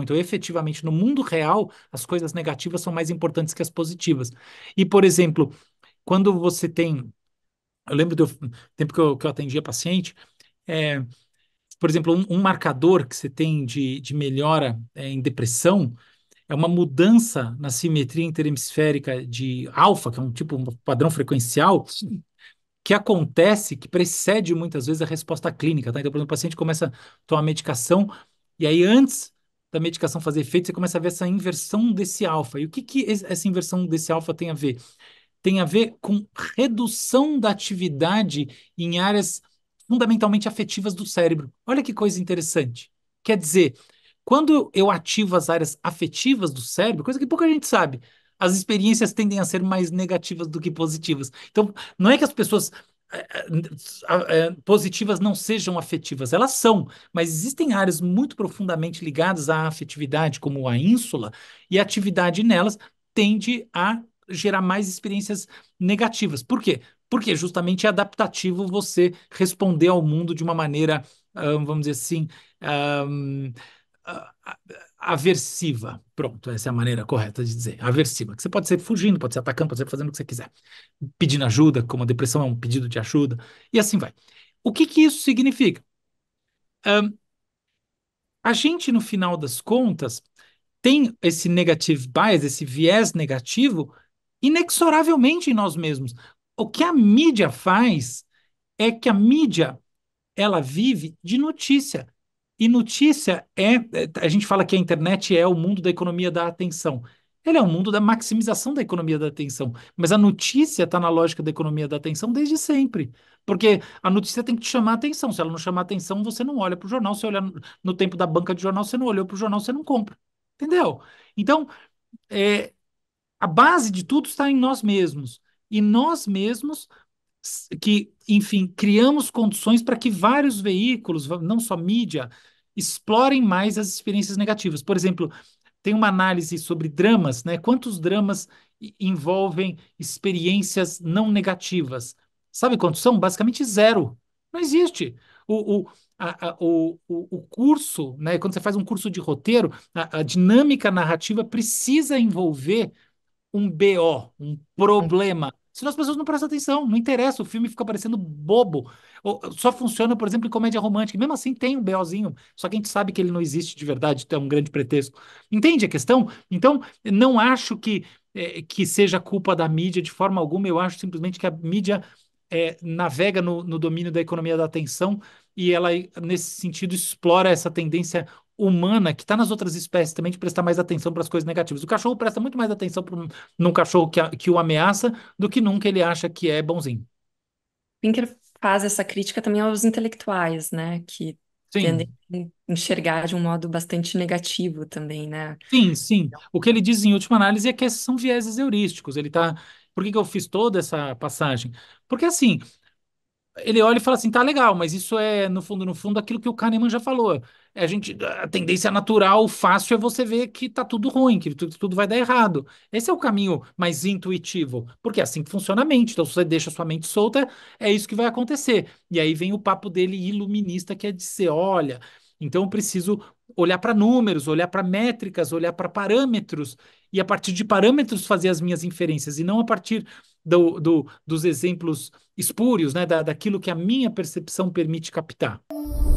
Então, efetivamente, no mundo real, as coisas negativas são mais importantes que as positivas. E, por exemplo, quando você tem. Eu lembro do tempo que eu, que eu atendia paciente, é, por exemplo, um, um, marcador que você tem de, de melhora é, em depressão é uma mudança na simetria interhemisférica de alfa, que é um tipo um padrão frequencial, que acontece, que precede muitas vezes a resposta clínica. Tá? Então, por exemplo, o paciente começa a tomar medicação e aí antes da medicação fazer efeito, você começa a ver essa inversão desse alfa. E o que, que essa inversão desse alfa tem a ver? Tem a ver com redução da atividade em áreas fundamentalmente afetivas do cérebro. Olha que coisa interessante. Quer dizer, quando eu ativo as áreas afetivas do cérebro, coisa que pouca gente sabe, as experiências tendem a ser mais negativas do que positivas. Então, não é que as pessoas positivas não sejam afetivas, elas são, mas existem áreas muito profundamente ligadas à afetividade, como a ínsula, e a atividade nelas tende a gerar mais experiências negativas. Por quê? Porque justamente é adaptativo você responder ao mundo de uma maneira, ah, vamos dizer assim, um, ah, aversiva. Pronto, essa é a maneira correta de dizer. Aversiva. Que você pode ser fugindo, pode ser atacando, pode ser fazendo o que você quiser. Pedindo ajuda, como a depressão é um pedido de ajuda, e assim vai. O que, que isso significa? Um, a gente, no final das contas, tem esse negative bias, esse viés negativo, inexoravelmente em nós mesmos. O que a mídia faz é que a mídia ela vive de notícia. E notícia é, a gente fala que a internet é o mundo da economia da atenção. Ele é o um mundo da maximização da economia da atenção. Mas a notícia está na lógica da economia da atenção desde sempre. Porque a notícia tem que te chamar a atenção. Se ela não chamar a atenção, você não olha para o jornal. Se olhar no tempo da banca de jornal, você não olhou para o jornal, você não compra. Entendeu? Então, é, a base de tudo está em nós mesmos. E nós mesmos que, enfim, criamos condições para que vários veículos, não só mídia, explorem mais as experiências negativas. Por exemplo, tem uma análise sobre dramas, né? Quantos dramas envolvem experiências não negativas? Sabe quantos são? Basicamente zero. Não existe. O, o, a, a, o, o curso, né? quando você faz um curso de roteiro, a, a dinâmica narrativa precisa envolver um BO, um uhum. problema, Senão as pessoas não prestam atenção, não interessa, o filme fica parecendo bobo. Ou, só funciona, por exemplo, em comédia romântica. mesmo assim tem um BOzinho, só que a gente sabe que ele não existe de verdade, então é um grande pretexto. Entende a questão? Então, não acho que, é, que seja culpa da mídia de forma alguma, eu acho simplesmente que a mídia é, navega no, no domínio da economia da atenção e ela, nesse sentido, explora essa tendência humana que está nas outras espécies também de prestar mais atenção para as coisas negativas. O cachorro presta muito mais atenção pro, num cachorro que, a, que o ameaça do que nunca ele acha que é bonzinho. Pinker faz essa crítica também aos intelectuais, né? Que sim. tendem a enxergar de um modo bastante negativo também, né? Sim, sim. O que ele diz em última análise é que esses são vieses heurísticos. Ele está por que, que, eu fiz toda essa passagem? Porque assim, ele olha e fala assim, tá legal, mas isso é, no fundo, no fundo, aquilo que o Kahneman já falou. É, a gente, a tendência natural, fácil, é você ver que tá tudo ruim, que tudo, tudo vai dar errado. Esse é o caminho mais intuitivo, porque é assim que funciona a mente. Então, se você deixa sua mente solta, é isso que vai acontecer. E aí vem o papo dele iluminista, que é de ser, olha, então eu preciso olhar para números, olhar para métricas, olhar para parâmetros e a partir de parâmetros fazer as minhas inferências e não a partir do, do, dos exemplos espúrios, né, da, daquilo que a minha percepção permite captar.